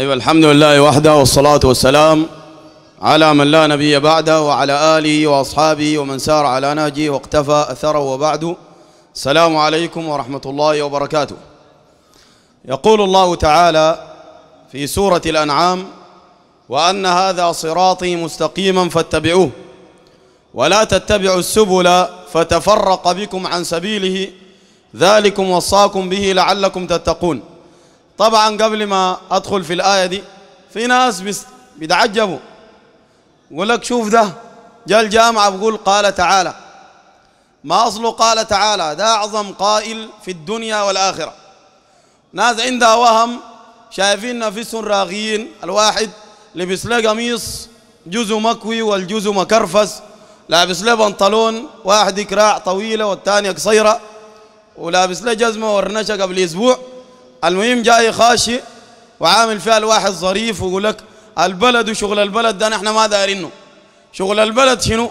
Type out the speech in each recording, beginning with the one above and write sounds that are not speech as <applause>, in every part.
أيوة الحمد لله وحده والصلاة والسلام على من لا نبي بعده وعلى آله وأصحابه ومن سار على نهجه واقتفى أثره وبعده السلام عليكم ورحمة الله وبركاته يقول الله تعالى في سورة الأنعام وأن هذا صراطي مستقيما فاتبعوه ولا تتبعوا السبل فتفرق بكم عن سبيله ذلكم وصاكم به لعلكم تتقون طبعا قبل ما أدخل في الآية دي في ناس بيتعجبوا يقول لك شوف ده جاء الجامعة بقول قال تعالى ما أصله قال تعالى ده أعظم قائل في الدنيا والآخرة ناس عندها وهم شايفين نفسهم راغيين الواحد لبس له قميص جزء مكوي والجزء مكرفس لابس له بنطلون واحد كراع طويلة والثانية قصيرة ولابس له جزمة ورنشة قبل أسبوع المهم جاي خاشي وعامل فيها الواحد ظريف ويقول لك البلد وشغل البلد ده نحن ما دارينه شغل البلد شنو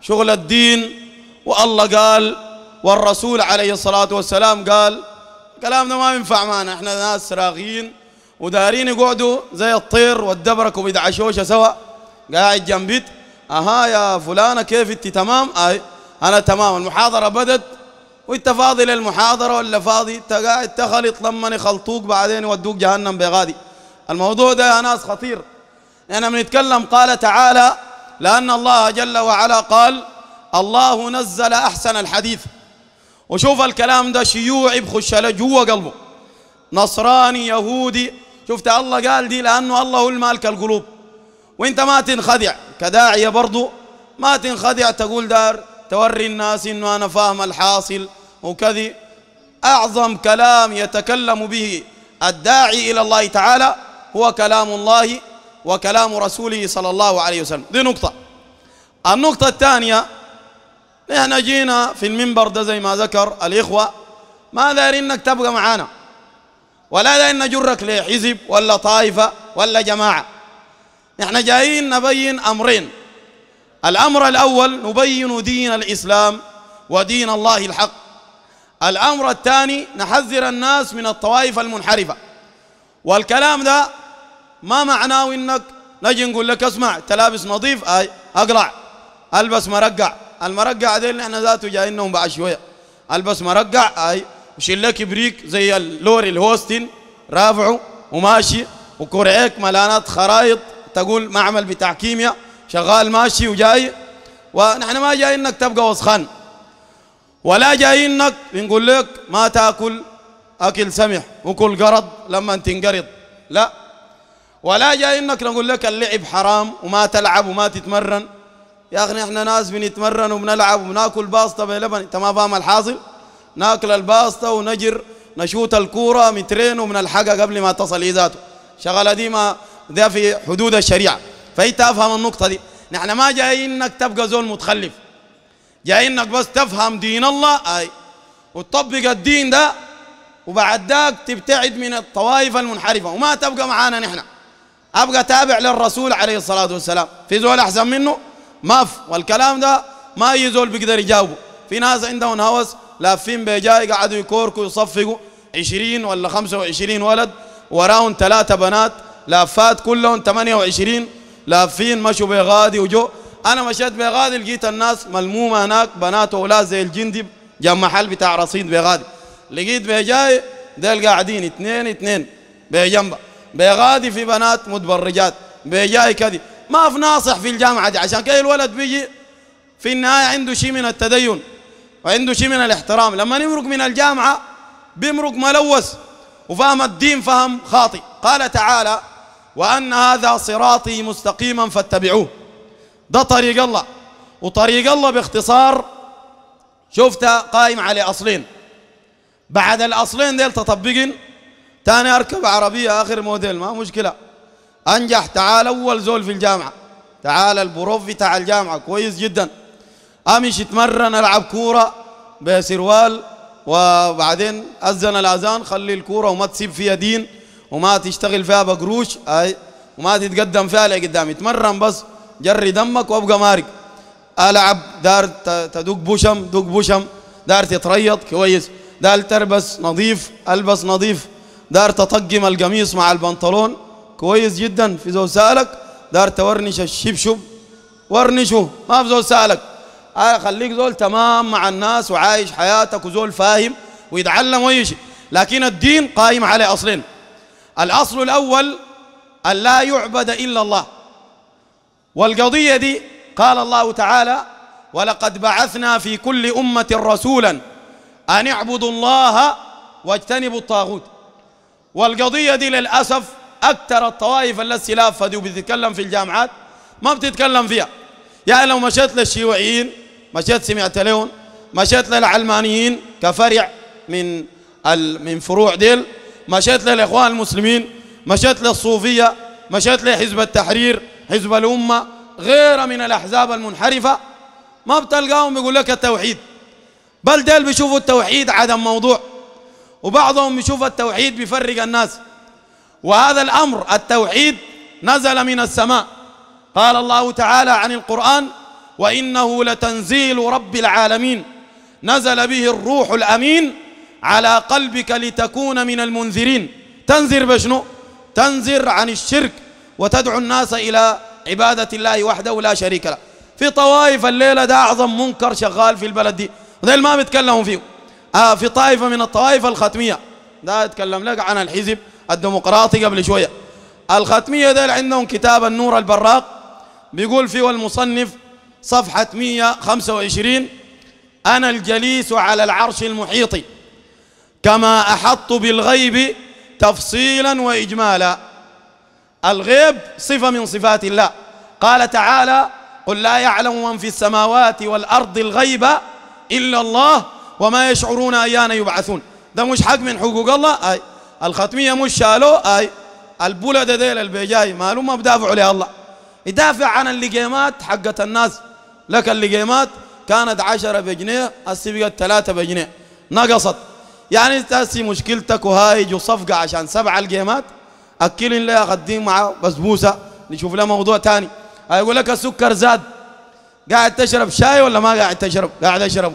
شغل الدين والله قال والرسول عليه الصلاة والسلام قال كلامنا ما ينفع معنا احنا ناس راغين ودارين يقعدوا زي الطير والدبرك وبيدعشوشة سوا قاعد جنبيت اها يا فلانة كيف انت تمام اي انا تمام المحاضرة بدت وانت فاضي للمحاضره ولا فاضي انت قاعد تخلط لما يخلطوك بعدين يودوك جهنم بغادي الموضوع ده يا ناس خطير احنا بنتكلم قال تعالى لان الله جل وعلا قال الله نزل احسن الحديث وشوف الكلام ده شيوعي بخش له جوا قلبه نصراني يهودي شفت الله قال دي لانه الله هو المالك القلوب وانت ما تنخدع كداعيه برضه ما تنخدع تقول دار توري الناس انه انا فاهم الحاصل وكذي أعظم كلام يتكلم به الداعي إلى الله تعالى هو كلام الله وكلام رسوله صلى الله عليه وسلم دي نقطة النقطة الثانية نحن جينا في المنبر ده زي ما ذكر الإخوة ما داير إنك تبقى معانا ولا داير نجرك لحزب ولا طائفة ولا جماعة نحن جايين نبين أمرين الأمر الأول نبين دين الإسلام ودين الله الحق الأمر الثاني نحذر الناس من الطوائف المنحرفة والكلام ده ما معناه إنك نجي نقول لك اسمع تلابس نظيف آي أقلع ألبس مرقع المرقع ذي اللي احنا ذاته جايينهم بعد شوية ألبس مرقع آي وشيل لك بريك زي اللوري الهوستن رافعه وماشي وكرعيك ملانات خرايط تقول معمل بتاع كيمياء شغال ماشي وجاي ونحن ما جايينك تبقى وسخان ولا جايينك بنقول لك ما تاكل اكل سمح وكل قرض لما تنقرض لا ولا جايينك نقول لك اللعب حرام وما تلعب وما تتمرن يا اخي احنا ناس بنتمرن وبنلعب وبناكل باسطه بلبن انت ما فاهم الحاصل ناكل الباسطه ونجر نشوت الكوره مترين ومن الحاجه قبل ما تصل ذاته شغله دي ما ده في حدود الشريعه فانت افهم النقطه دي نحن ما جايينك تبقى زول متخلف يا انك بس تفهم دين الله اي وتطبق الدين ده وبعد ذاك تبتعد من الطوائف المنحرفه وما تبقى معانا نحن ابقى تابع للرسول عليه الصلاه والسلام في زول احسن منه ما في والكلام ده ما اي زول بيقدر يجاوبه في ناس عندهم هوس لافين بجاي قعدوا يكوركوا يصفقوا 20 ولا 25 ولد وراهم ثلاثه بنات لافات كلهم 28 لافين مشوا بغادي وجو انا مشيت بغادي لقيت الناس ملمومه هناك بنات واولاد زي الجندي جنب محل بتاع رصيد بغادي لقيت بجاي ديل قاعدين اثنين اثنين بجنبه بغادي في بنات متبرجات بجاي كذي ما في ناصح في الجامعه دي عشان كده الولد بيجي في النهايه عنده شيء من التدين وعنده شيء من الاحترام لما يمرق من الجامعه بيمرق ملوث وفهم الدين فهم خاطئ قال تعالى وان هذا صراطي مستقيما فاتبعوه ده طريق الله وطريق الله باختصار شفتها قائم على أصلين بعد الأصلين ديل تطبقن تاني أركب عربية آخر موديل ما مشكلة أنجح تعال أول زول في الجامعة تعال البروف بتاع الجامعة كويس جدا أمش اتمرن ألعب كورة بسروال وبعدين أذن الأذان خلي الكورة وما تسيب فيها دين وما تشتغل فيها بقروش أي وما تتقدم فيها لقدام اتمرن بس جري دمك وابقى مارق العب دار تدق بوشم دق بوشم دار تتريض كويس دار تلبس نظيف البس نظيف دار تطقم القميص مع البنطلون كويس جدا في زول سالك دار تورنش الشبشب ورنشه ما في زول سالك آه، خليك زول تمام مع الناس وعايش حياتك وزول فاهم ويتعلم اي شيء لكن الدين قائم على اصلين الاصل الاول ان لا يعبد الا الله والقضية دي قال الله تعالى ولقد بعثنا في كل أمة رسولا أن اعبدوا الله واجتنبوا الطاغوت والقضية دي للأسف أكثر الطوائف التي لافت وبتتكلم في الجامعات ما بتتكلم فيها يعني لو مشيت للشيوعيين مشيت سمعت لهم مشيت للعلمانيين كفرع من من فروع ديل مشيت للإخوان المسلمين مشيت للصوفية مشيت لحزب التحرير حزب الأمة غيره من الأحزاب المنحرفة ما بتلقاهم بيقول لك التوحيد بل ديل بيشوفوا التوحيد عدم موضوع وبعضهم بيشوف التوحيد بيفرق الناس وهذا الأمر التوحيد نزل من السماء قال الله تعالى عن القرآن وإنه لتنزيل رب العالمين نزل به الروح الأمين على قلبك لتكون من المنذرين تنذر بشنو تنذر عن الشرك وتدعو الناس إلى عبادة الله وحده لا شريك له في طوائف الليلة ده أعظم منكر شغال في البلد دي ده ما بيتكلموا فيه آه في طائفة من الطوائف الختمية ده أتكلم لك عن الحزب الديمقراطي قبل شوية الختمية ده عندهم كتاب النور البراق بيقول فيه المصنف صفحة 125 أنا الجليس على العرش المحيط كما أحط بالغيب تفصيلا وإجمالا الغيب صفة من صفات الله قال تعالى قل لا يعلم من في السماوات والأرض الغيب إلا الله وما يشعرون أيان يبعثون ده مش حق من حقوق الله أي الختمية مش شالو أي البلد ديل البيجاي مالو ما بدافعوا لها الله يدافع عن اللقيمات حقت الناس لك اللقيمات كانت عشرة بجنيه السبقت ثلاثة بجنيه نقصت يعني تأسي مشكلتك وهايج وصفقة عشان سبع القيمات أكل لها غدين مع بسبوسه نشوف لها موضوع ثاني هيقول لك السكر زاد قاعد تشرب شاي ولا ما قاعد تشرب قاعد اشرب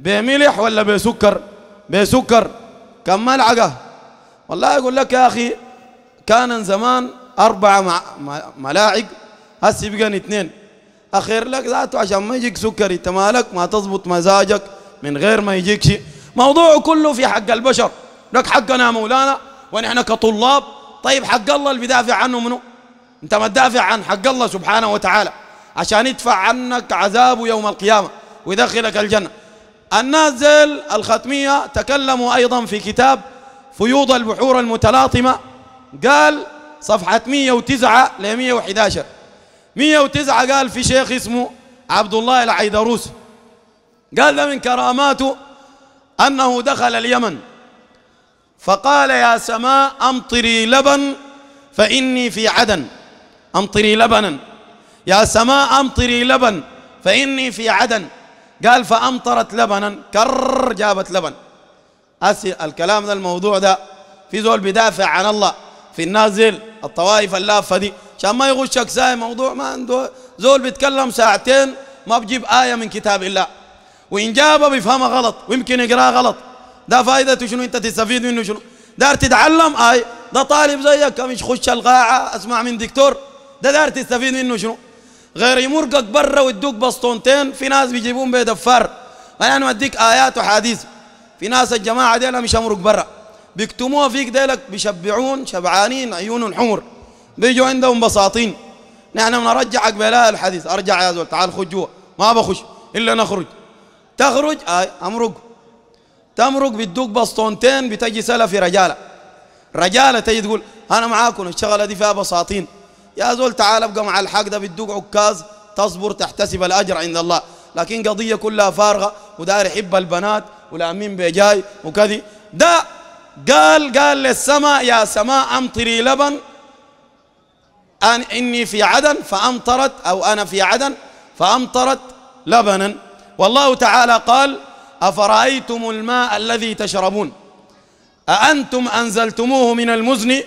بملح ولا بسكر بسكر كم ملعقه والله يقول لك يا اخي كان زمان أربعة ملاعق هسي بقى اثنين أخير لك ذاته عشان ما يجيك سكري تمالك ما تظبط مزاجك من غير ما يجيك شيء موضوع كله في حق البشر لك حقنا مولانا ونحن كطلاب طيب حق الله اللي بيدافع عنه منو انت ما تدافع عن حق الله سبحانه وتعالى عشان يدفع عنك عذابه يوم القيامة ويدخلك الجنة النازل الختمية تكلموا أيضا في كتاب فيوض البحور المتلاطمة قال صفحة 109 ل 111 109 قال في شيخ اسمه عبد الله العيدروسي قال ده من كراماته أنه دخل اليمن فقال يا سماء أمطري لبن فإني في عدن أمطري لبنا يا سماء أمطري لبن فإني في عدن قال فأمطرت لبنا كر جابت لبن أسي الكلام ذا الموضوع ده في زول بيدافع عن الله في النازل الطوائف اللافة دي عشان ما يغشك ساي موضوع ما عنده زول بيتكلم ساعتين ما بجيب آية من كتاب الله وإن جابه بيفهمها غلط ويمكن يقراها غلط ده فائدته شنو انت تستفيد منه شنو دار تتعلم اي ده طالب زيك مش خش القاعه اسمع من دكتور ده دار تستفيد منه شنو غير يمرقك برا ويدوك بسطونتين في ناس بيجيبون بيدفار انا مديك ايات وحديث في ناس الجماعه دي مش امرق برا بيكتموها فيك ديلك بيشبعون شبعانين عيون حمر بيجوا عندهم بساطين نحن بنرجعك بلا الحديث ارجع يا زول تعال خش جوا ما بخش الا نخرج تخرج اي امرق تمرق بتدق بسطونتين بتجي سلف في رجاله رجاله تجي تقول انا معاكم الشغله دي فيها بساطين يا زول تعال ابقى مع الحق ده بتدق عكاز تصبر تحتسب الاجر عند الله لكن قضيه كلها فارغه ودار يحب البنات ولامين بيجاي وكذي ده قال قال للسماء يا سماء امطري لبن أن إني في عدن فأمطرت أو أنا في عدن فأمطرت لبنا والله تعالى قال أفرأيتم الماء الذي تشربون أأنتم أنزلتموه من المزن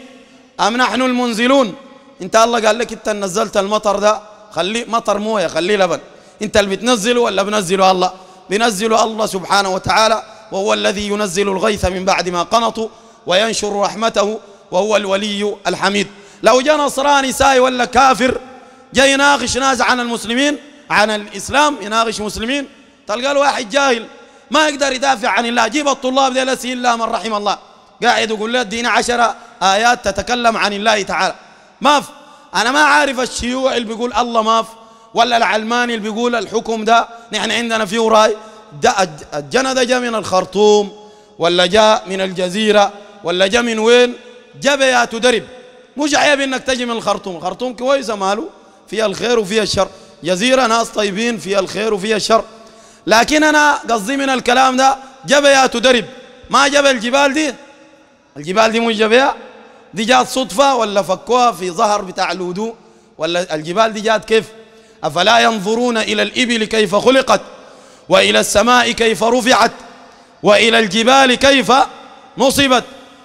أم نحن المنزلون انت الله قال لك انت نزلت المطر ده خليه مطر مويه خليه لبن انت اللي بتنزله ولا بنزله الله بنزله الله سبحانه وتعالى وهو الذي ينزل الغيث من بعد ما قنطوا وينشر رحمته وهو الولي الحميد لو جاء نصراني ساي ولا كافر جاي يناقش ناس عن المسلمين عن الاسلام يناقش مسلمين تلقى له واحد جاهل ما يقدر يدافع عن الله جيب الطلاب ذي إلا من رحم الله قاعد يقول له الدين عشرة آيات تتكلم عن الله تعالى ما في أنا ما عارف الشيوعي اللي بيقول الله ما في ولا العلماني اللي بيقول الحكم ده نحن عندنا فيه رأي ده الجنة ده جاء من الخرطوم ولا جاء من الجزيرة ولا جاء من وين جاء يا تدرب مش عيب انك تجي من الخرطوم الخرطوم كويسة ماله فيها الخير وفيها الشر جزيرة ناس طيبين فيها الخير وفيها الشر لكن أنا قصدي من الكلام ده جبهة تدرب ما جاب الجبال دي الجبال دي مش جبهة دي جات صدفة ولا فكوها في ظهر بتاع الهدوء ولا الجبال دي جات كيف أفلا ينظرون إلى الإبل كيف خلقت وإلى السماء كيف رفعت وإلى الجبال كيف نصبت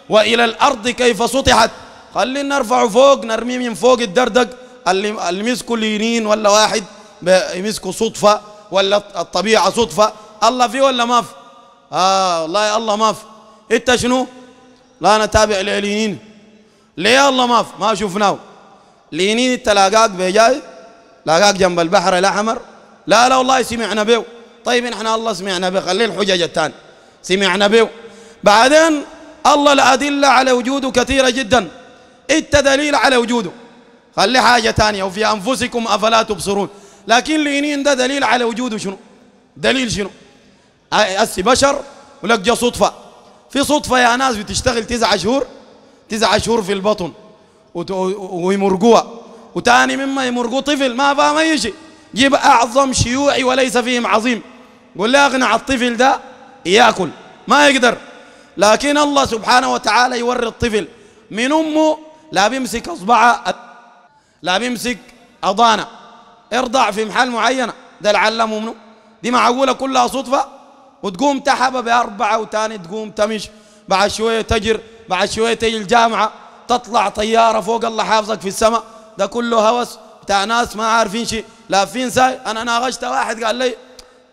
وإلى الأرض كيف سطحت خلينا نرفع فوق نرمي من فوق الدردق اللي مسكوا اليمين ولا واحد يمسكوا صدفه ولا الطبيعة صدفة الله في ولا ما في آه والله الله ما في أنت شنو لا أنا تابع لينين ليه الله ما في ما شفناه لينين أنت لاقاك بجاي لاقاك جنب البحر الأحمر لا لا والله سمعنا به طيب نحن الله سمعنا به خلي الحجج الثاني سمعنا به بعدين الله الأدلة على وجوده كثيرة جدا أنت دليل على وجوده خلي حاجة ثانية وفي أنفسكم أفلا تبصرون لكن لينين ده دليل على وجوده شنو دليل شنو أسي بشر ولك جا صدفة في صدفة يا ناس بتشتغل تسع شهور تسع شهور في البطن ويمرقوها وتاني مما يمرقوا طفل ما فاهم أي شيء جيب أعظم شيوعي وليس فيهم عظيم قول له أقنع الطفل ده يأكل ما يقدر لكن الله سبحانه وتعالى يوري الطفل من أمه لا بيمسك أصبعه لا بيمسك أضانه ارضع في محل معينة ده العلم منه دي معقولة كلها صدفة وتقوم تحبة بأربعة وتاني تقوم تمش بعد شوية تجر بعد شوية تجي الجامعة تطلع طيارة فوق الله حافظك في السماء ده كله هوس بتاع ناس ما عارفين شيء لافين ساي أنا ناقشت واحد قال لي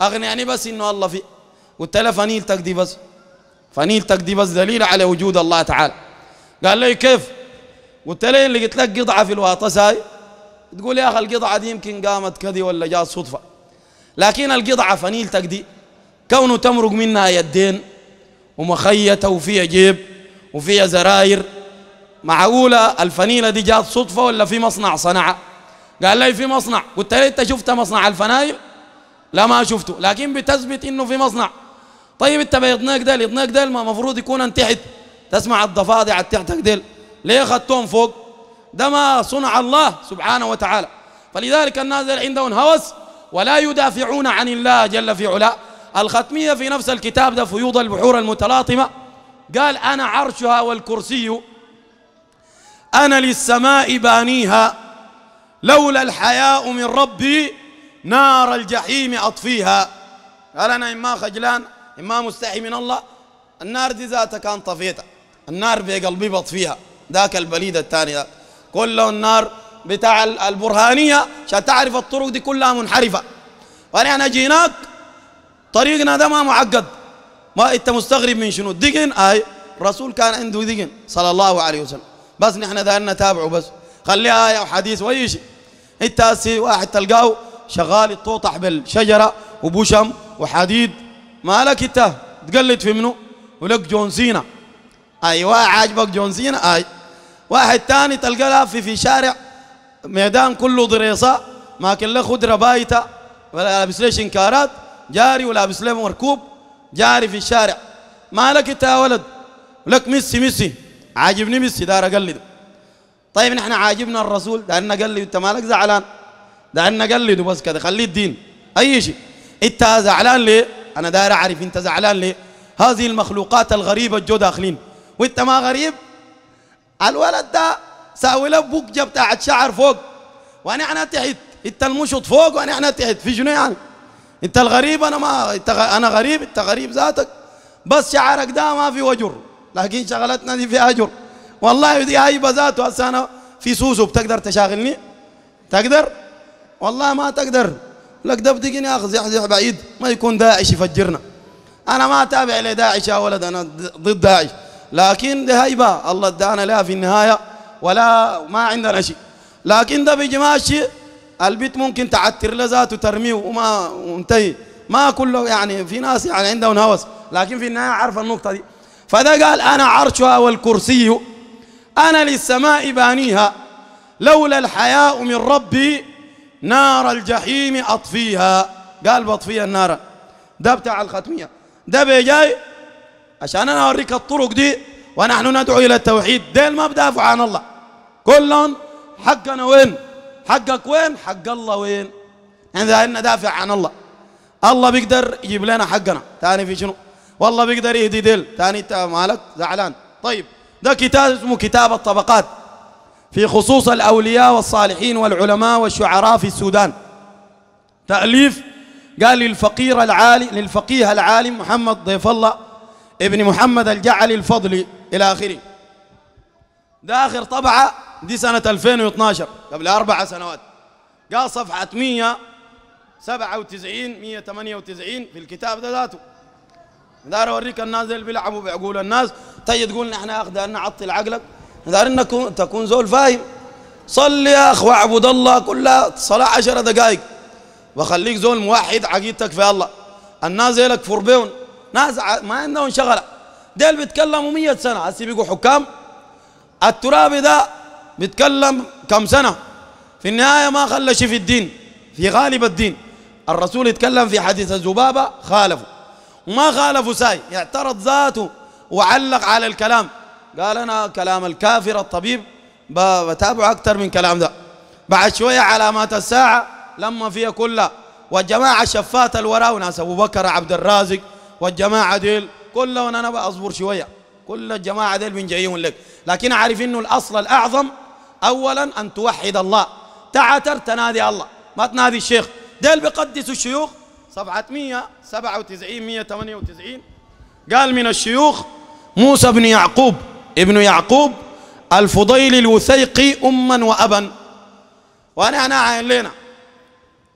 أغنيني بس إنه الله فيه قلت له فنيلتك دي بس فنيلتك دي بس دليل على وجود الله تعالى قال لي كيف قلت له اللي قلت لك قطعة في الواطة ساي تقول يا أخي القطعة دي يمكن قامت كذي ولا جات صدفة لكن القطعة فنيلتك دي كونه تمرق منها يدين ومخيطة وفيها جيب وفيها زراير معقولة الفنيلة دي جات صدفة ولا في مصنع صنعها قال لي في مصنع قلت له انت شفت مصنع الفنايل لا ما شفته لكن بتثبت انه في مصنع طيب انت بيضناك ده ديل ده المفروض يكون انت تحت تسمع الضفادع تحتك ديل ليه خدتهم فوق ده ما صنع الله سبحانه وتعالى فلذلك الناس عندهم هوس ولا يدافعون عن الله جل في علاه الختمية في نفس الكتاب ده فيوض البحور المتلاطمة قال أنا عرشها والكرسي أنا للسماء بانيها لولا الحياء من ربي نار الجحيم أطفيها قال أنا إما خجلان إما مستحي من الله النار دي ذاتها كان طفيتها النار بقلبي بطفيها ذاك البليد الثاني ذاك كله النار بتاع البرهانية عشان تعرف الطرق دي كلها منحرفة ونحن جيناك طريقنا ده ما معقد ما انت مستغرب من شنو دقن اي الرسول كان عنده دقن صلى الله عليه وسلم بس نحن ده نتابعه بس خليها آية وحديث واي شيء انت هسي واحد تلقاه شغال يتوطح بالشجرة وبشم وحديد مالك انت تقلد في منه ولك جون سينا ايوه عاجبك جون سينا اي واحد تاني تلقى لافي في شارع ميدان كله ضريصة ماكل له خضرة بايتة ولا لابس له شنكارات جاري ولابس له مركوب جاري في الشارع مالك انت يا ولد لك ميسي ميسي عاجبني ميسي دار اقلده طيب نحن عاجبنا الرسول دعنا قلده انت مالك زعلان دعنا قلده بس كده خليه الدين اي شيء انت زعلان ليه انا داير اعرف انت زعلان ليه هذه المخلوقات الغريبه الجو داخلين وانت ما غريب الولد ده ساوي له بوكجه بتاعت شعر فوق ونحن تحت انت المشط فوق ونحن تحت في شنو يعني انت الغريب انا ما انت غ... انا غريب انت غريب ذاتك بس شعرك ده ما في وجر لكن شغلتنا دي فيها اجر والله دي هيبه ذاته هسه انا في سوسو بتقدر تشاغلني تقدر والله ما تقدر لك ده بتجيني اخذ زحزح بعيد ما يكون داعش يفجرنا انا ما تابع لداعش يا ولد انا ضد داعش لكن ده هيبة الله ادانا لها في النهاية ولا ما عندنا شيء لكن ده بيجي ماشي البيت ممكن تعتر له ذاته ترميه وما وانتهي ما كله يعني في ناس يعني عندهم هوس لكن في النهاية عارف النقطة دي فده قال أنا عرشها والكرسي أنا للسماء بانيها لولا الحياء من ربي نار الجحيم أطفيها قال بطفيها النار ده بتاع الختمية ده بيجاي عشان انا اوريك الطرق دي ونحن ندعو الى التوحيد ديل ما بدافعوا عن الله كلهم حقنا وين حقك وين حق الله وين اذا ان دافع عن الله الله بيقدر يجيب لنا حقنا ثاني في شنو والله بيقدر يهدي ديل ثاني انت مالك زعلان طيب ده كتاب اسمه كتاب الطبقات في خصوص الاولياء والصالحين والعلماء والشعراء في السودان تاليف قال للفقير العالي للفقيه العالم محمد ضيف الله ابن محمد الجعلي الفضلي إلى آخره ده آخر طبعة دي سنة 2012 قبل أربع سنوات قال صفحة 197 198 في الكتاب ده ذاته دار أوريك الناس اللي بيلعبوا بعقول الناس تجي طيب تقول نحن يا أخ ده نعطل عقلك دار إنك تكون زول فاهم صلي يا أخ واعبد الله كلها صلاة عشر دقائق وخليك زول موحد عقيدتك في الله الناس زيلك فربون ناس ما عندهم شغله ديل بيتكلموا 100 سنه هسي بيقوا حكام الترابي ده بيتكلم كم سنه في النهايه ما خلى شيء في الدين في غالب الدين الرسول يتكلم في حديث الذبابه خالفه وما خالفه ساي اعترض ذاته وعلق على الكلام قال انا كلام الكافر الطبيب بتابعه اكثر من كلام ده بعد شويه علامات الساعه لما فيها كلها والجماعه شفات الوراء وناس ابو بكر عبد الرازق والجماعة ديل كلهم أنا بأصبر شوية كل الجماعة ديل بنجيهم لك لكن عارف إنه الأصل الأعظم أولا أن توحد الله تعتر تنادي الله ما تنادي الشيخ ديل بقدسوا الشيوخ 797 198 قال من الشيوخ موسى بن يعقوب ابن يعقوب الفضيل الوثيقي أما وأبا وأنا أنا عين لنا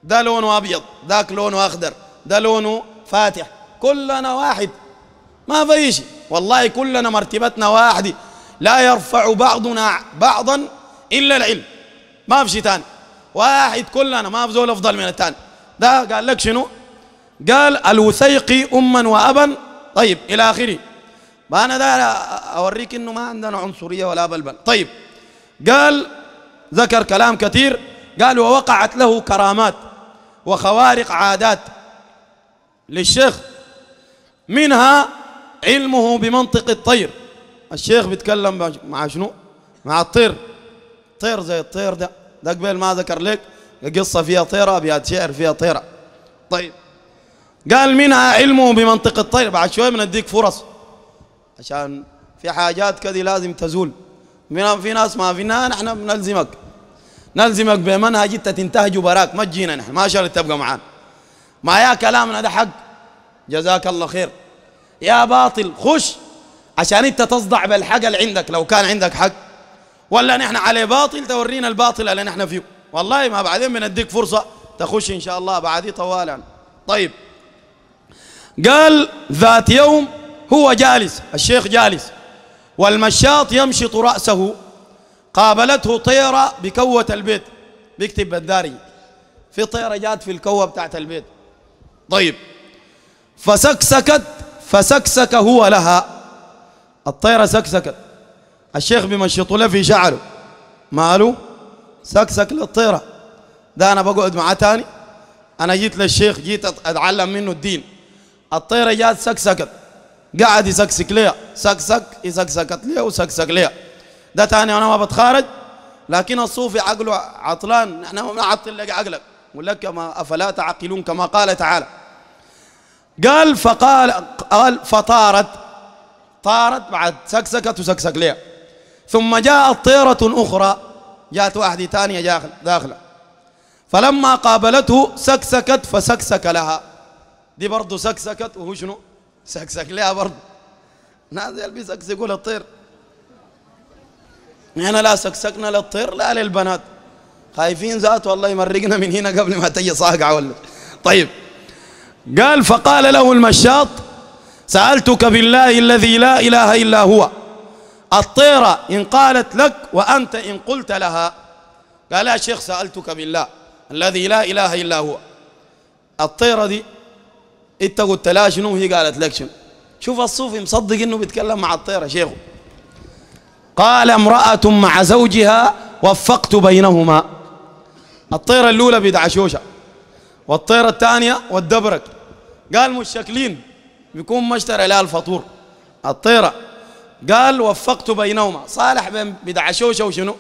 ده لونه أبيض ذاك لونه أخضر ده لونه فاتح كلنا واحد ما في شيء والله كلنا مرتبتنا واحده لا يرفع بعضنا بعضا الا العلم ما في شيء ثاني واحد كلنا ما في زول افضل من الثاني ده قال لك شنو قال الوثيقي اما وابا طيب الى اخره فانا ده اوريك انه ما عندنا عنصريه ولا بلبل طيب قال ذكر كلام كثير قال ووقعت له كرامات وخوارق عادات للشيخ منها علمه بمنطق الطير الشيخ بيتكلم مع شنو مع الطير طير زي الطير ده ده قبل ما ذكر لك قصة فيها طيرة أبيات شعر فيها طيرة طيب قال منها علمه بمنطق الطير بعد شوية بنديك فرص عشان في حاجات كذي لازم تزول في ناس ما فينا نحن بنلزمك نلزمك بمنهج انت تنتهج براك ما تجينا نحن ما الله تبقى معانا ما يا كلامنا ده حق جزاك الله خير يا باطل خش عشان انت تصدع بالحق اللي عندك لو كان عندك حق ولا نحن على باطل تورينا الباطل اللي نحن فيه والله ما بعدين بنديك فرصة تخش إن شاء الله بعدي طوالا يعني. طيب قال ذات يوم هو جالس الشيخ جالس والمشاط يمشط رأسه قابلته طيرة بكوة البيت بيكتب بداري في طيرة جات في الكوة بتاعت البيت طيب فسكسكت فسكسك هو لها الطيرة سكسكت الشيخ بيمشطوا له في شعره ماله سكسك للطيرة ده أنا بقعد معاه تاني أنا جيت للشيخ جيت أتعلم منه الدين الطيرة جات سكسكت قاعد يسكسك ليها سكسك يسكسكت ليها وسكسك ليها ده تاني أنا ما بتخارج لكن الصوفي عقله عطلان نحن ما نعطل لك عقلك ولك ما أفلا تعقلون كما قال تعالى قال فقال قال فطارت طارت بعد سكسكت وسكسك ليه ثم جاءت طيرة أخرى جاءت واحدة ثانية داخلة فلما قابلته سكسكت فسكسك لها دي برضه سكسكت وهو شنو سكسك لها برضه نازل بيسكسكوا للطير نحن لا سكسكنا للطير لا للبنات خايفين ذات والله يمرقنا من هنا قبل ما تجي صاقعة ولا طيب قال فقال له المشاط سألتك بالله الذي لا إله إلا هو الطيرة إن قالت لك وأنت إن قلت لها قال يا شيخ سألتك بالله الذي لا إله إلا هو الطيرة دي انت قلت لها شنو هي قالت لك شنو شوف الصوفي مصدق انه بيتكلم مع الطيرة شيخه قال امرأة مع زوجها وفقت بينهما الطيرة الأولى بدعشوشة والطيرة الثانية والدبرك قال مش شكلين بيكون ما اشترى لها الفطور الطيرة قال وفقت بينهما صالح بين شوشه وشنو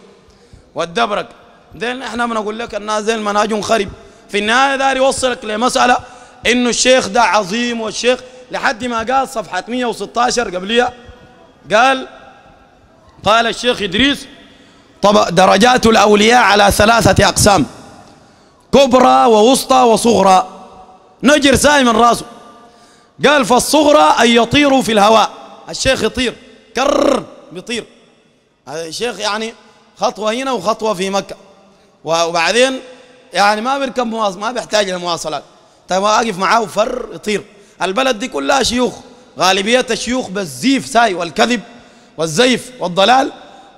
والدبرك دين احنا بنقول لك الناس دين منهجهم خرب في النهاية داري يوصلك لمسألة انه الشيخ ده عظيم والشيخ لحد ما قال صفحة 116 قبليها قال قال الشيخ إدريس طب درجات الأولياء على ثلاثة أقسام كبرى ووسطى وصغرى نجر ساي من راسه قال فالصغرى أن يطيروا في الهواء الشيخ يطير كر بيطير الشيخ يعني خطوة هنا وخطوة في مكة وبعدين يعني ما بيركب مواصل ما بيحتاج للمواصلات طيب واقف معاه وفر يطير البلد دي كلها شيوخ غالبية الشيوخ بالزيف ساي والكذب والزيف والضلال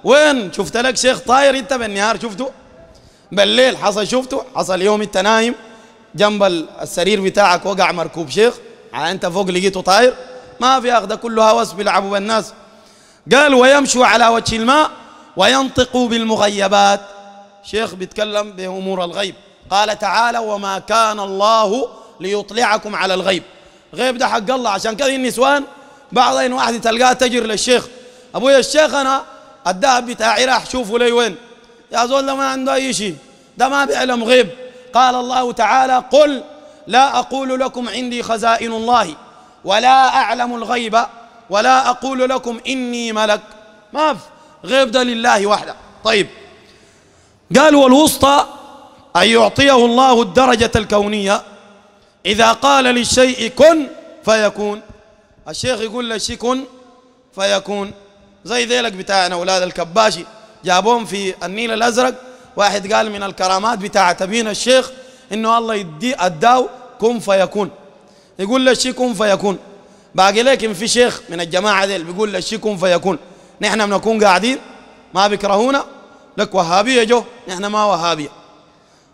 وين شفت لك شيخ طاير انت بالنهار شفته بالليل حصل شفته حصل يوم انت نايم جنب السرير بتاعك وقع مركوب شيخ انت فوق لقيته طاير ما في اخذ كله هوس بيلعبوا بالناس قال ويمشوا على وجه الماء وينطقوا بالمغيبات شيخ بيتكلم بامور الغيب قال تعالى وما كان الله ليطلعكم على الغيب غيب ده حق الله عشان كده النسوان بعض واحد تلقاه تجر للشيخ ابويا الشيخ انا الذهب بتاعي راح شوفه لي وين يا زول ده ما عنده اي شيء ده ما بيعلم غيب قال الله تعالى قل لا أقول لكم عندي خزائن الله ولا أعلم الغيب ولا أقول لكم إني ملك ما في غيب ده لله وحده طيب قال والوسطى أن يعطيه الله الدرجة الكونية إذا قال للشيء كن فيكون الشيخ يقول للشيء كن فيكون زي ذيلك بتاعنا أولاد الكباشي جابوهم في النيل الأزرق واحد قال من الكرامات بتاع أبينا الشيخ إنه الله يدي أداو كن فيكون يقول له شي كن فيكون باقي لكن في شيخ من الجماعة ديل بيقول له شي كن فيكون نحن بنكون قاعدين ما بيكرهونا لك وهابية جو نحن ما وهابية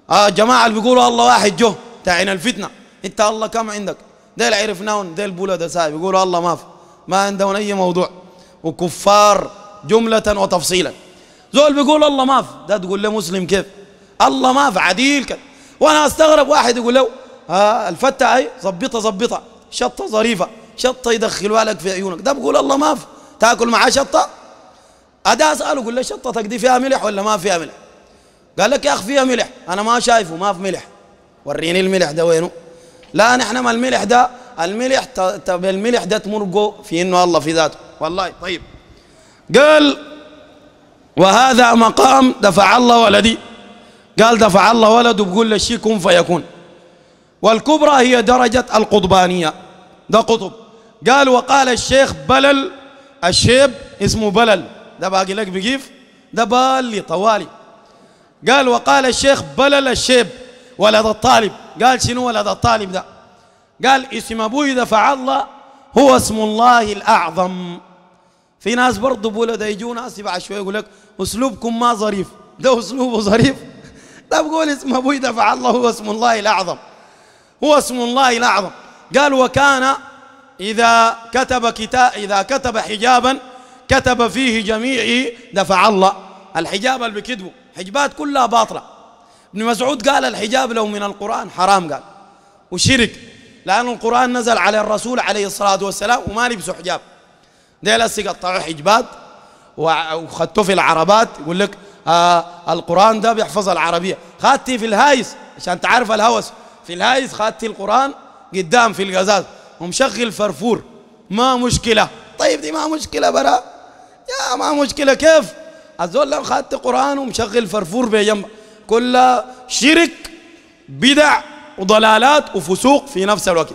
آه الجماعة اللي بيقولوا الله واحد جو تاعين الفتنة انت الله كم عندك ديل عرفناهم ديل بولا دساي بيقولوا الله ما في ما عندهم اي موضوع وكفار جملة وتفصيلا زول بيقول الله ما في ده تقول له مسلم كيف الله ما في عديل كده وانا استغرب واحد يقول له ها آه، الفتة اي ظبطها ظبطها شطة ظريفة شطة يدخلوها لك في عيونك ده بقول الله ما في تاكل معاه شطة ادا اساله قل له شطتك دي فيها ملح ولا ما فيها ملح قال لك يا اخي فيها ملح انا ما شايفه ما في ملح وريني الملح ده وينه لا نحن ما الملح ده الملح الملح ده تمرقه في انه الله في ذاته والله طيب قال وهذا مقام دفع الله ولدي قال دفع الله ولده بقول له شيء كن فيكون والكبرى هي درجة القطبانية ده قطب قال وقال الشيخ بلل الشيب اسمه بلل ده باقي لك بقيف ده بالي طوالي قال وقال الشيخ بلل الشيب ولد الطالب قال شنو ولد الطالب ده قال اسم ابوي دفع الله هو اسم الله الاعظم في ناس برضه بولا ده يجوا ناس بعد شويه يقول لك اسلوبكم ما ظريف ده اسلوبه ظريف <laughs> لا بقول اسم ابوي دفع الله هو اسم الله الاعظم هو اسم الله الاعظم قال وكان اذا كتب كتاب اذا كتب حجابا كتب فيه جميع دفع الله الحجاب اللي بكتبه حجبات كلها باطله ابن مسعود قال الحجاب لو من القران حرام قال وشرك لان القران نزل على الرسول عليه الصلاه والسلام وما لبسوا حجاب ديل هسه قطعوا حجبات وخدته في العربات يقول لك آه القرآن ده بيحفظ العربية خدتي في الهايس عشان تعرف الهوس في الهايس خدتي القرآن قدام في القزاز ومشغل فرفور ما مشكلة طيب دي ما مشكلة برا يا ما مشكلة كيف الزول لو خدت قرآن ومشغل فرفور بجنب كل شرك بدع وضلالات وفسوق في نفس الوقت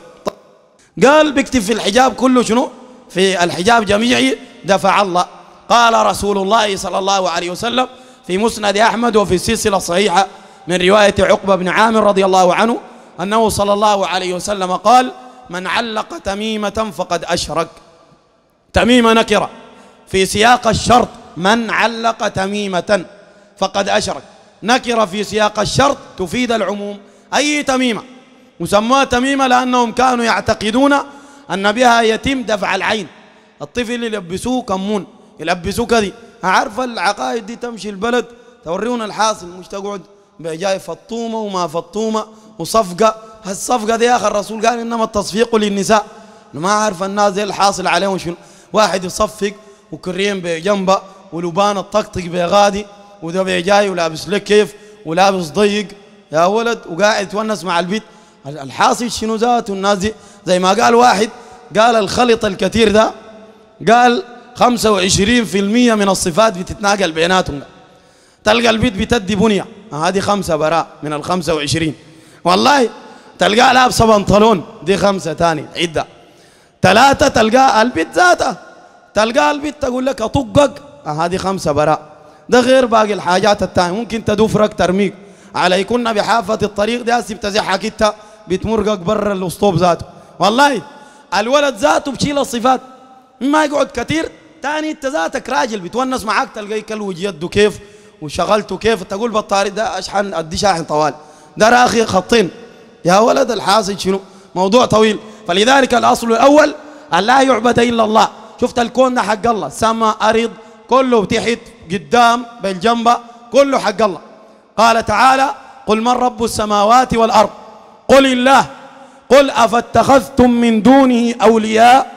قال بيكتب في الحجاب كله شنو في الحجاب جميعي دفع الله قال رسول الله صلى الله عليه وسلم في مسند أحمد وفي السلسلة الصحيحة من رواية عقبة بن عامر رضي الله عنه أنه صلى الله عليه وسلم قال من علق تميمة فقد أشرك تميمة نكرة في سياق الشرط من علق تميمة فقد أشرك نكرة في سياق الشرط تفيد العموم أي تميمة وسموها تميمة لأنهم كانوا يعتقدون أن بها يتم دفع العين الطفل يلبسوه كمون يلبسوه كذي عارف العقائد دي تمشي البلد تورينا الحاصل مش تقعد جاي فطومة وما فطومة وصفقة هالصفقة دي آخر الرسول قال إنما التصفيق للنساء ما عارف الناس دي الحاصل عليهم شنو واحد يصفق وكريم بجنبه ولبان الطقطق بغادي وده بيجاي ولابس لك كيف ولابس ضيق يا ولد وقاعد يتونس مع البيت الحاصل شنو ذاته الناس دي زي ما قال واحد قال الخلط الكثير ده قال 25% من الصفات بتتناقل بيناتهم تلقى البيت بتدي بنيه آه، هذه خمسة براء من ال 25 والله تلقاه لابسه بنطلون دي خمسة ثاني عدة ثلاثة تلقاه البيت ذاته تلقاه البيت تقول لك أطقك آه، هذه خمسة براء ده غير باقي الحاجات الثانية ممكن تدفرك ترميك عليكن بحافة الطريق دي سبت إنت بتمرقك برا الأسطوب ذاته والله الولد ذاته بشيل الصفات ما يقعد كثير ثاني انت ذاتك راجل بتونس معاك تلقى وجه يده كيف وشغلته كيف تقول بطاري ده اشحن ادي شاحن طوال ده راخي خطين يا ولد الحاسد شنو موضوع طويل فلذلك الاصل الاول ان لا يعبد الا الله شفت الكون ده حق الله سما ارض كله تحت قدام جنبه كله حق الله قال تعالى قل من رب السماوات والارض قل الله قل أفاتخذتم من دونه أولياء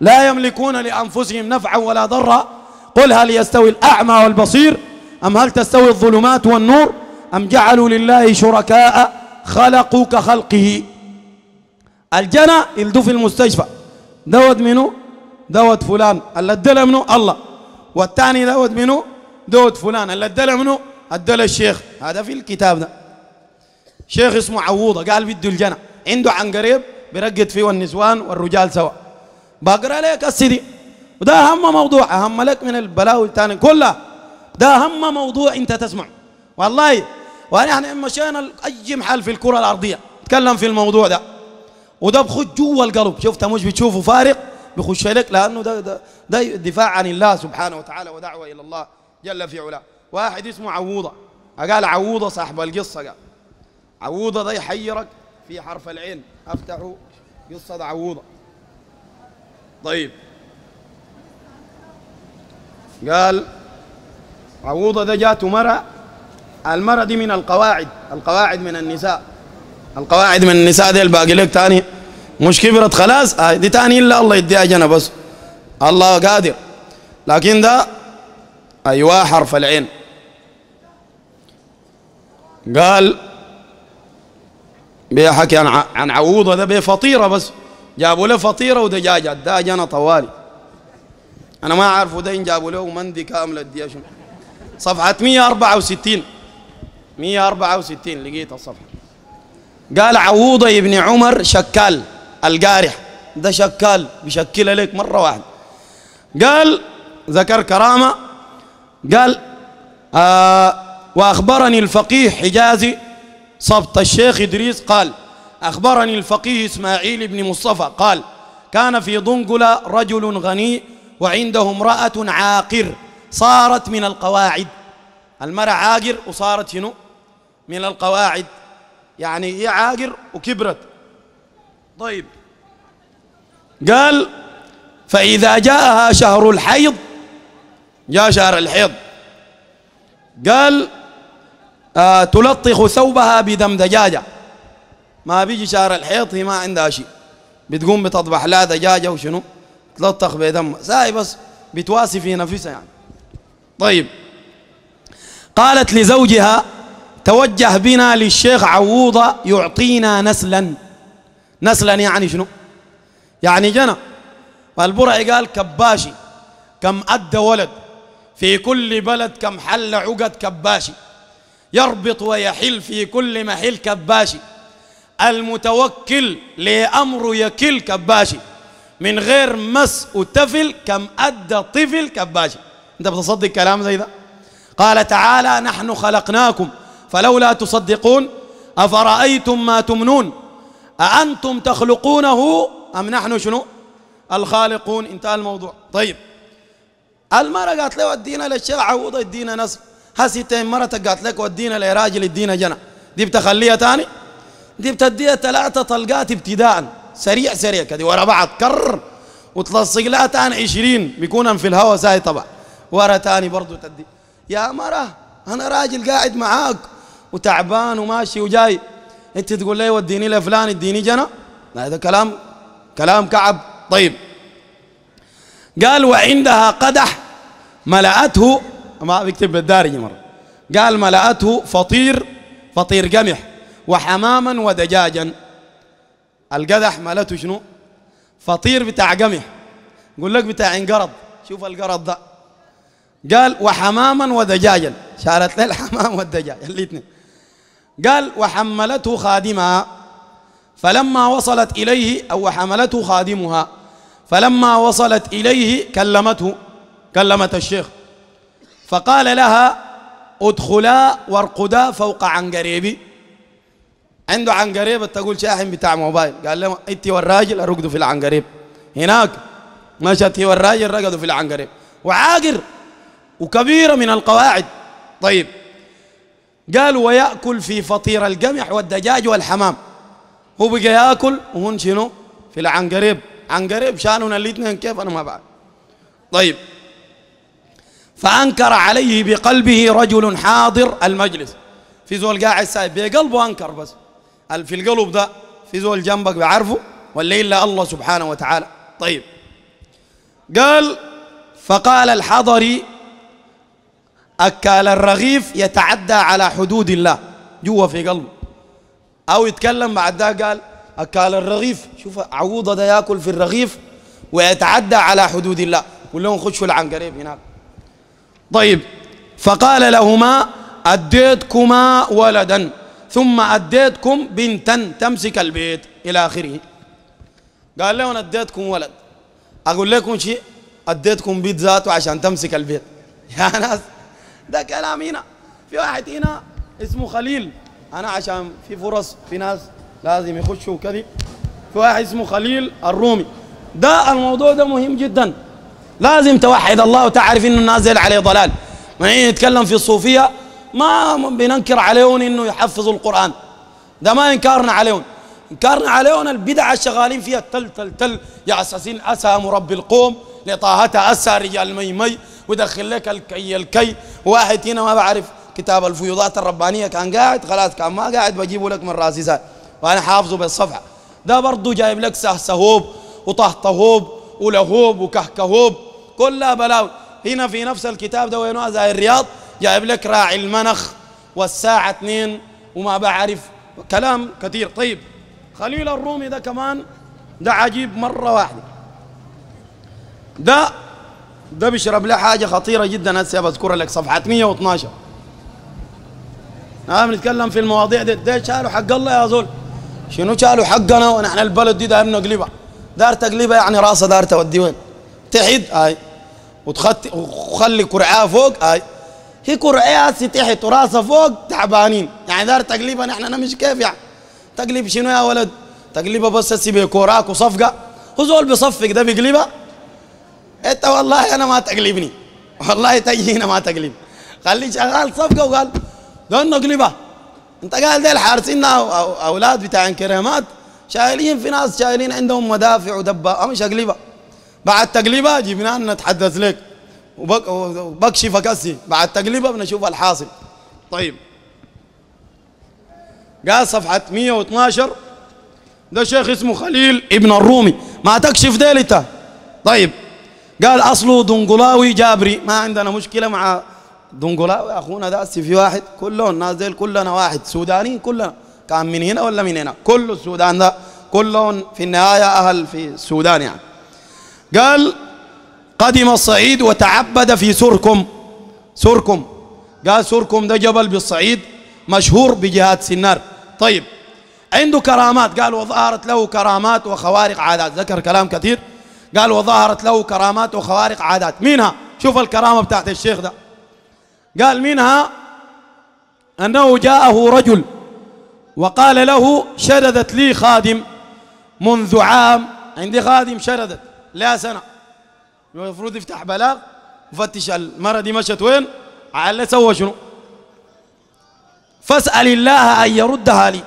لا يملكون لأنفسهم نفعا ولا ضرا قل هل يستوي الأعمى والبصير أم هل تستوي الظلمات والنور أم جعلوا لله شركاء خلقوا كخلقه الجنة يلدو في المستشفى دوت منه دوت فلان اللي ادلى منه الله والثاني دوت منه دوت فلان اللي ادلى منه ادلى الشيخ هذا في الكتاب ده شيخ اسمه عوضة قال بده الجنة عنده قريب بيرقد فيه النسوان والرجال سوا بقرا لك السيدي وده اهم موضوع اهم لك من البلاوي الثاني كلها ده اهم موضوع انت تسمع والله ونحن مشينا اي محل في الكره الارضيه نتكلم في الموضوع ده وده بخش جوا القلب شفت مش بتشوفه فارق بخش لك لانه ده ده, ده دفاع عن الله سبحانه وتعالى ودعوه الى الله جل في علاه واحد اسمه عوضه قال عوضه صاحب القصه قال عوضه ده يحيرك في حرف العين أفتح يصد عوضة طيب قال عوضة ده جاته مرة المرة دي من القواعد القواعد من النساء القواعد من النساء دي الباقي لك تاني مش كبرت خلاص آه دي تاني إلا الله يديها جنة بس الله قادر لكن ده أيوة حرف العين قال بيحكي عن عن عوضه ده بفطيره بس جابوا له فطيره ودجاجه الدجاج انا طوالي انا ما اعرف ده جابوا له مندي كامله دي شنو صفحه 164 164 لقيت الصفحه قال عوضه ابن عمر شكال القارح ده شكال بشكل لك مره واحده قال ذكر كرامه قال آه واخبرني الفقيه حجازي سبط الشيخ إدريس قال أخبرني الفقيه إسماعيل بن مصطفى قال كان في ضنقلة رجل غني وعنده امرأة عاقر صارت من القواعد المرأة عاقر وصارت هنا من القواعد يعني هي عاقر وكبرت طيب قال فإذا جاءها شهر الحيض جاء شهر الحيض قال آه، تلطخ ثوبها بدم دجاجة ما بيجي شهر الحيط هي ما عندها شيء بتقوم بتطبح لا دجاجة وشنو تلطخ بدم ساي بس بتواسي في نفسها يعني طيب قالت لزوجها توجه بنا للشيخ عوضة يعطينا نسلا نسلا يعني شنو يعني جنى فالبرعي قال كباشي كم أدى ولد في كل بلد كم حل عقد كباشي يربط ويحل في كل محل كباشي المتوكل لأمر يكل كباشي من غير مس وتفل كم أدى طفل كباشي أنت بتصدق كلام زي ده قال تعالى نحن خلقناكم فلولا تصدقون أفرأيتم ما تمنون أأنتم تخلقونه أم نحن شنو الخالقون انتهى الموضوع طيب المرأة قالت له ادينا للشيخ عوض ادينا نسل هسي تين مرتك قالت لك ودينا لراجل الدين جنا دي بتخليها تاني دي بتديها ثلاثة طلقات ابتداء سريع سريع كده ورا بعض كرر وتلصق لها تاني 20 بيكون في الهواء زي طبعا ورا تاني برضه تدي يا مرة أنا راجل قاعد معاك وتعبان وماشي وجاي أنت تقول لي وديني لفلان اديني جنا هذا كلام كلام كعب طيب قال وعندها قدح ملأته ما بيكتب بالدارجة مرة قال ملأته فطير فطير قمح وحماما ودجاجا القدح ملأته شنو فطير بتاع قمح يقول لك بتاع انقرض شوف القرض ده قال وحماما ودجاجا شالت له الحمام والدجاج الاثنين قال وحملته خادمها فلما وصلت إليه أو وحملته خادمها فلما وصلت إليه كلمته كلمت الشيخ فقال لها ادخلا وارقدا فوق عنقريبي عنده عنقريب تقول شاحن بتاع موبايل قال له انت والراجل ارقدوا في العنقريب هناك مشت هي والراجل رقدوا في العنقريب وعاقر وكبيره من القواعد طيب قال ويأكل في فطير القمح والدجاج والحمام هو بقى ياكل وهن شنو في العنقريب عنقريب شانون الاثنين كيف انا ما بعرف طيب فأنكر عليه بقلبه رجل حاضر المجلس في زول قاعد سايب بقلبه أنكر بس في القلب ده في زول جنبك بعرفه ولا إلا الله سبحانه وتعالى طيب قال فقال الحضري أكال الرغيف يتعدى على حدود الله جوا في قلبه أو يتكلم بعد ده قال أكال الرغيف شوف عوضة ده ياكل في الرغيف ويتعدى على حدود الله كلهم خشوا العنقريب هناك طيب فقال لهما أديتكما ولدا ثم أديتكم بنتا تمسك البيت إلى آخره قال لهم أديتكم ولد أقول لكم شيء أديتكم بيت ذاته عشان تمسك البيت <laughs> يا ناس ده كلام هنا في واحد هنا اسمه خليل أنا عشان في فرص في ناس لازم يخشوا كذي في واحد اسمه خليل الرومي ده الموضوع ده مهم جدا لازم توحد الله وتعرف انه نازل عليه ضلال من يتكلم في الصوفيه ما بننكر عليهم انه يحفظوا القران ده ما انكارنا عليهم انكارنا عليهم البدع الشغالين فيها تل تل تل يا اساسين اسى مربي القوم لطاهتها اسى رجال مي مي ودخل لك الكي الكي واحد هنا ما بعرف كتاب الفيوضات الربانيه كان قاعد خلاص كان ما قاعد بجيبه لك من راسي زاد وانا حافظه بالصفحه ده برضه جايب لك سهسهوب وطهطهوب ولهوب وكهكهوب كلها بلاوي هنا في نفس الكتاب ده وينوها زي الرياض جايب لك راعي المنخ والساعة اثنين وما بعرف كلام كثير طيب خليل الرومي ده كمان ده عجيب مرة واحدة ده ده بيشرب له حاجة خطيرة جدا هسه بذكرها لك صفحة 112 نعم بنتكلم في المواضيع دي ده شالوا حق الله يا زول شنو شالوا حقنا ونحن البلد دي دار نقلبها دار تقلبها يعني راسها دار تودي وين تحد هاي آه. وتخطي وخلي كرعاه فوق اي آه، هي كرعاه تحت وراسها فوق تعبانين يعني دار تقليبا احنا مش كيف يعني تقليب شنو يا ولد تقليبه بس هسي كوراك وصفقه هو زول بيصفق ده بيقلبها انت والله انا ما تقلبني والله تجينا ما تقلب خليه شغال صفقه وقال ده نقلبها انت قال ده الحارسين اولاد بتاع انكرامات شايلين في ناس شايلين عندهم مدافع ودبابه مش اقلبها بعد تقليبها جبنا نتحدث لك وبكشفك هسي بعد تقليبها بنشوف الحاصل طيب قال صفحة 112 ده شيخ اسمه خليل ابن الرومي ما تكشف ديل انت طيب قال اصله دنقلاوي جابري ما عندنا مشكله مع دنقلاوي اخونا ده في واحد كله الناس ديل كلنا واحد سودانيين كلنا كان من هنا ولا من هنا كل السودان ده كلهم في النهايه اهل في السودان يعني قال قدم الصعيد وتعبد في سركم سركم قال سركم ده جبل بالصعيد مشهور بجهات سنار طيب عنده كرامات قال وظهرت له كرامات وخوارق عادات ذكر كلام كثير قال وظهرت له كرامات وخوارق عادات منها شوف الكرامة بتاعت الشيخ ده قال منها أنه جاءه رجل وقال له شردت لي خادم منذ عام عندي خادم شردت لها سنة المفروض يفتح بلاغ وفتش المرة دي مشت وين على سوى شنو فاسأل الله أن يردها لي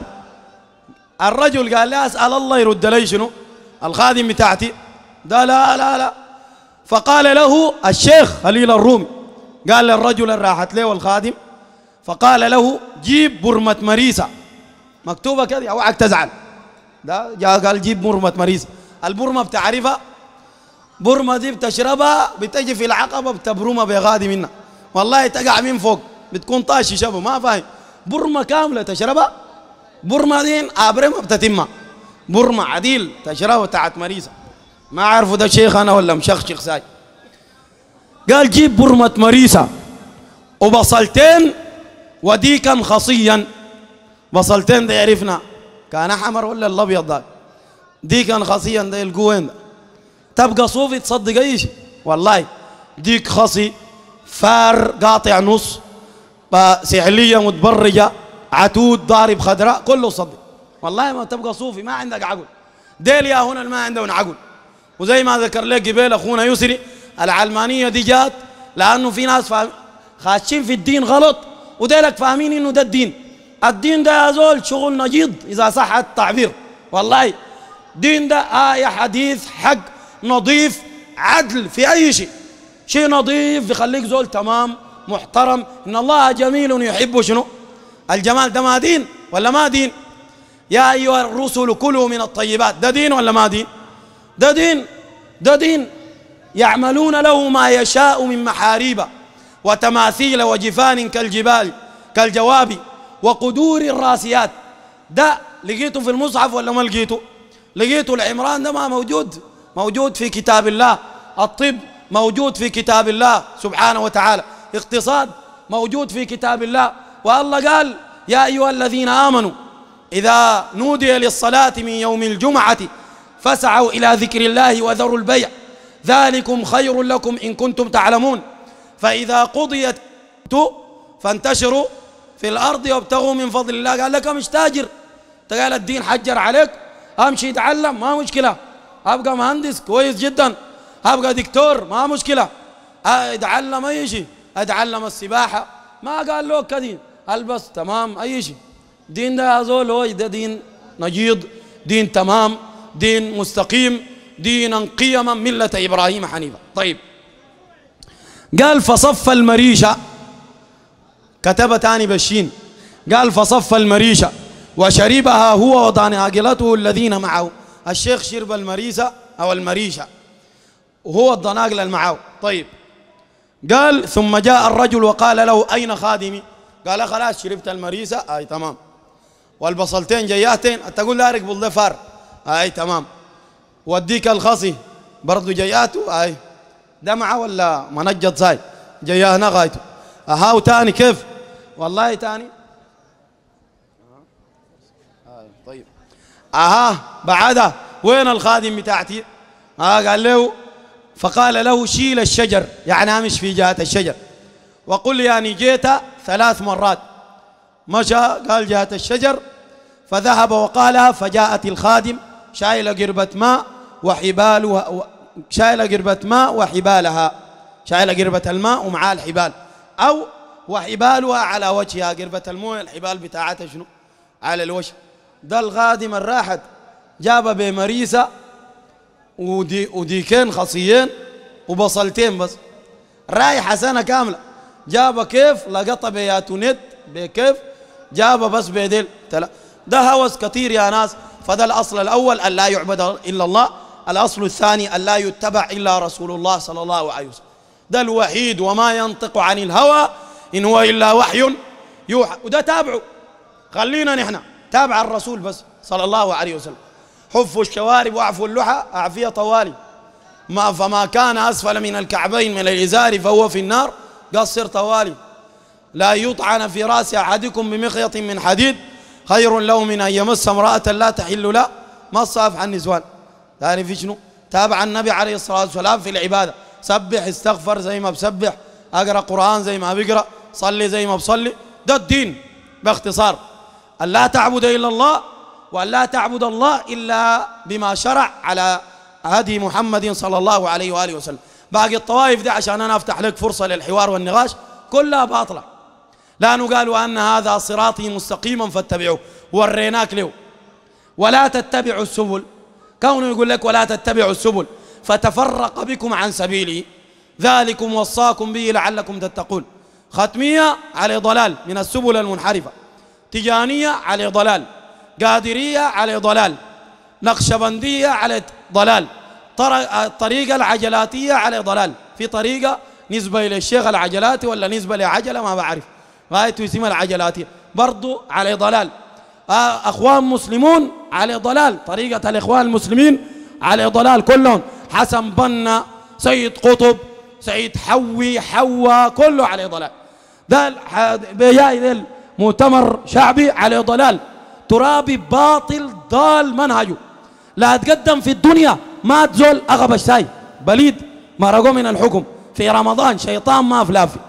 الرجل قال لا أسأل الله يرد لي شنو الخادم بتاعتي ده لا لا لا فقال له الشيخ خليل الرومي قال للرجل اللي راحت له والخادم فقال له جيب برمة مريسة مكتوبة كده اوعك تزعل ده قال جيب برمة مريسة البرمة بتعرفها برمة دي بتشربها بتجي في العقبة بتبرمها بغادي منها والله تقع من فوق بتكون طاشي شبه ما فاهم برمة كاملة تشربها برمة دي أبرمة بتتمها برمة عديل تشربها تحت مريسة ما عارفه ده شيخ أنا ولا مشخشخ ساي قال جيب برمة مريسة وبصلتين وديكا خصيا بصلتين ده عرفنا كان أحمر ولا الأبيض ده ديكا خصيا ده القوين ده تبقى صوفي تصدق أي شيء والله ديك خصي فار قاطع نص سعلية متبرجة عتود ضارب خضراء كله صدق والله ما تبقى صوفي ما عندك عقل ديل يا هنا ما عندهم عقل وزي ما ذكر لك قبيل أخونا يسري العلمانية دي جات لأنه في ناس فاهم خاشين في الدين غلط وديلك فاهمين إنه ده الدين الدين ده يا زول شغل نجيض إذا صح التعبير والله دين ده آية حديث حق نظيف عدل في أي شيء شيء نظيف يخليك زول تمام محترم إن الله جميل يحب شنو الجمال ده ما دين ولا ما دين يا أيها الرسل كلوا من الطيبات ده دين ولا ما دين ده دين ده دين يعملون له ما يشاء من محاريب وتماثيل وجفان كالجبال كالجواب وقدور الراسيات ده لقيته في المصحف ولا ما لقيته لقيته العمران ده ما موجود موجود في كتاب الله الطب موجود في كتاب الله سبحانه وتعالى اقتصاد موجود في كتاب الله والله قال يا أيها الذين آمنوا إذا نودي للصلاة من يوم الجمعة فسعوا إلى ذكر الله وذروا البيع ذلكم خير لكم إن كنتم تعلمون فإذا قضيت فانتشروا في الأرض وابتغوا من فضل الله قال لك مش تاجر قال الدين حجر عليك أمشي اتعلم ما مشكلة ابقى مهندس كويس جدا ابقى دكتور ما مشكله اتعلم اي شيء اتعلم السباحه ما قال له كدي البس تمام اي شيء دين ده زول هو ده دين نجيض دين تمام دين مستقيم دينا قيما مله ابراهيم حنيفه طيب قال فصف المريشه كتب تاني بالشين قال فصف المريشه وشربها هو وطن عاقلته الذين معه الشيخ شرب المريسة أو المريشة وهو الضناقل المعاو طيب قال ثم جاء الرجل وقال له أين خادمي قال خلاص شربت المريسة أي تمام والبصلتين جياتين تقول لارك ركب أي تمام وديك الخصي برضو جياته أي دمعة ولا منجد زاي جياه نغايته أهاو تاني كيف والله تاني اها بعدها وين الخادم بتاعتي آه قال له فقال له شيل الشجر يعني امش في جهه الشجر وقل يعني جيت ثلاث مرات مشى قال جهه الشجر فذهب وقالها فجاءت الخادم شايله قربه ماء وحبال شايله قربه ماء وحبالها شايله قربه الماء ومعها الحبال او وحبالها على وجهها قربه المويه الحبال بتاعتها شنو على الوجه ده من راحت جابه بمريسة ودي وديكين خصيين وبصلتين بس رايحة سنة كاملة جابه كيف لقطة بياتونيت بكيف جابه بس بيدل ده هوس كثير يا ناس فده الأصل الأول أن لا يعبد إلا الله الأصل الثاني أن لا يتبع إلا رسول الله صلى الله عليه وسلم ده الوحيد وما ينطق عن الهوى إن هو إلا وحي يوحى وده تابعه خلينا نحن تابع الرسول بس صلى الله عليه وسلم حفوا الشوارب واعفوا اللحى اعفيه طوالي ما فما كان اسفل من الكعبين من الازار فهو في النار قصر طوالي لا يطعن في راس احدكم بمخيط من حديد خير له من ان يمس امراه لا تحل له مص عن النسوان تعرف شنو تابع النبي عليه الصلاه والسلام في العباده سبح استغفر زي ما بسبح اقرا قران زي ما بقرا صلي زي ما بصلي ده الدين باختصار أن لا تعبد إلا الله وأن لا تعبد الله إلا بما شرع على هدي محمد صلى الله عليه وآله وسلم باقي الطوائف دي عشان أنا أفتح لك فرصة للحوار والنقاش كلها باطلة لأنه قالوا أن هذا صراطي مستقيما فاتبعوه وريناك له ولا تتبعوا السبل كونه يقول لك ولا تتبعوا السبل فتفرق بكم عن سبيلي ذلكم وصاكم به لعلكم تتقون ختمية على ضلال من السبل المنحرفة تجانية على ضلال قادرية على ضلال نقشبندية على ضلال الطريقة العجلاتية على ضلال في طريقة نسبة إلى الشيخ العجلاتي ولا نسبة لعجلة ما بعرف غايته تسمى العجلاتية برضو على ضلال آه، أخوان مسلمون على ضلال طريقة الإخوان المسلمين على ضلال كلهم حسن بنا سيد قطب سيد حوي حوا كله على ضلال ده جاي مؤتمر شعبي عليه ضلال ترابي باطل ضال منهجه لا تقدم في الدنيا ما تزول أغبى الشاي بليد مرقوه من الحكم في رمضان شيطان ما فلافي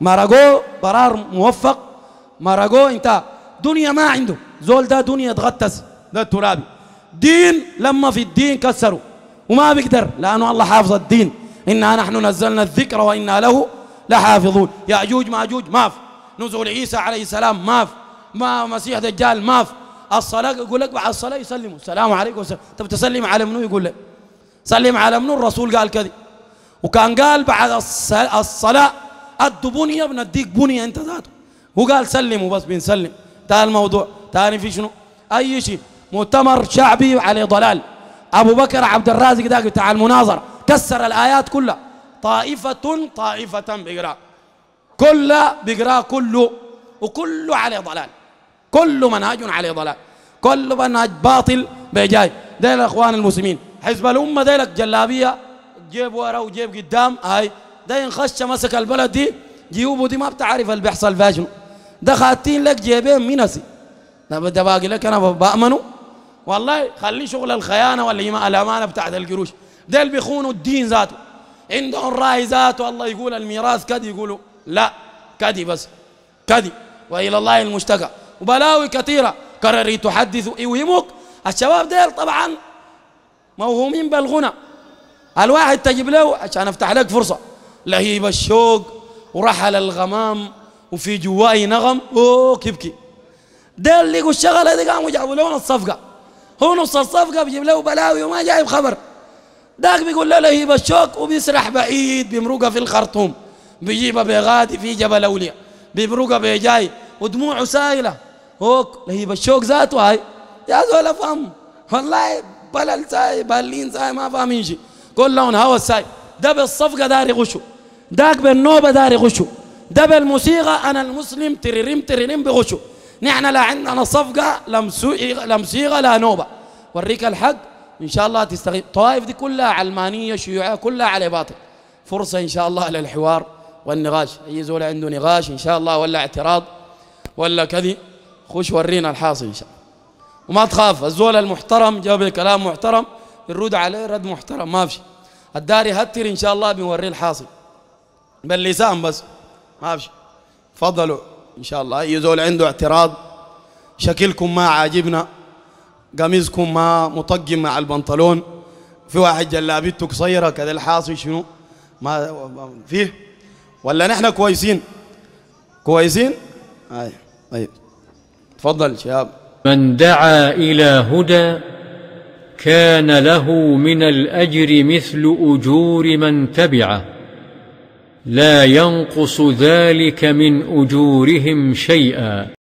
مرقوه برار موفق مرقوه انت دنيا ما عنده زول ده دنيا تغطس ده الترابي دين لما في الدين كسروا وما بيقدر لانه الله حافظ الدين انا نحن نزلنا الذكر وانا له لحافظون ياجوج ماجوج ما في نزول عيسى عليه السلام ما في ما مسيح دجال ما في الصلاة يقول لك بعد الصلاة يسلموا السلام عليكم وسلم طب تسلم على منو يقول لك سلم على منو الرسول قال كذا وكان قال بعد الصلاة أدوا بنية بنديك بنية أنت ذاته هو قال سلموا بس بنسلم تاني الموضوع تاني في شنو أي شيء مؤتمر شعبي عليه ضلال أبو بكر عبد الرازق ذاك بتاع المناظرة كسر الآيات كلها طائفة طائفة بقراء كل بيقراه كله وكله عليه ضلال كله منهج عليه ضلال كله منهج باطل بجاي ديل الاخوان المسلمين حزب الامه ديلك جلابيه جيب ورا وجيب قدام هاي ده ينخش مسك البلد دي جيوبه دي ما بتعرف اللي بيحصل فيها شنو ده خاتين لك جيبين منسي ده باقي لك انا بامنه والله خلي شغل الخيانه ولا الامانه بتاعت القروش ديل بيخونوا الدين ذاته عندهم راي ذاته الله يقول الميراث كده يقولوا لا كذي بس كذي والى الله المشتكى وبلاوي كثيره كرري تحدث يوهمك الشباب ديل طبعا موهومين بالغنى الواحد تجيب له عشان افتح لك فرصه لهيب الشوق ورحل الغمام وفي جواي نغم اوه كبكي ديل لقوا الشغله دي قاموا جابوا له الصفقة هو نص الصفقه بيجيب له بلاوي وما جايب خبر داك بيقول له لهيب الشوق وبيسرح بعيد بيمرقها في الخرطوم بيجيبها بغادي في جبل أولياء بيبرقها بيجاي ودموعه سائلة هوك لهيب الشوك ذاته هاي يا زول أفهم والله بلل ساي بالين ساي ما فاهمين شيء كلهم هوا ساي ده بالصفقة داري غشو داك بالنوبة داري غشو ده بالموسيقى أنا المسلم تريريم تريريم بغشو نحن لا عندنا صفقة لا موسيقى لا نوبة وريك الحق إن شاء الله تستغيب طوائف دي كلها علمانية شيوعية كلها على باطل فرصة إن شاء الله للحوار والنغاش اي زول عنده نغاش ان شاء الله ولا اعتراض ولا كذي خش ورينا الحاصل ان شاء الله وما تخاف الزول المحترم جاب كلام محترم الرد عليه رد محترم ما في الداري هتر ان شاء الله بنوريه الحاصل باللسان بس ما في تفضلوا ان شاء الله اي زول عنده اعتراض شكلكم ما عاجبنا قميصكم ما مطقم مع البنطلون في واحد جلابيته قصيره كذا الحاصل شنو ما فيه ولا نحن كويسين كويسين أيوة أيوة تفضل شباب من دعا إلى هدى كان له من الأجر مثل أجور من تبعه لا ينقص ذلك من أجورهم شيئا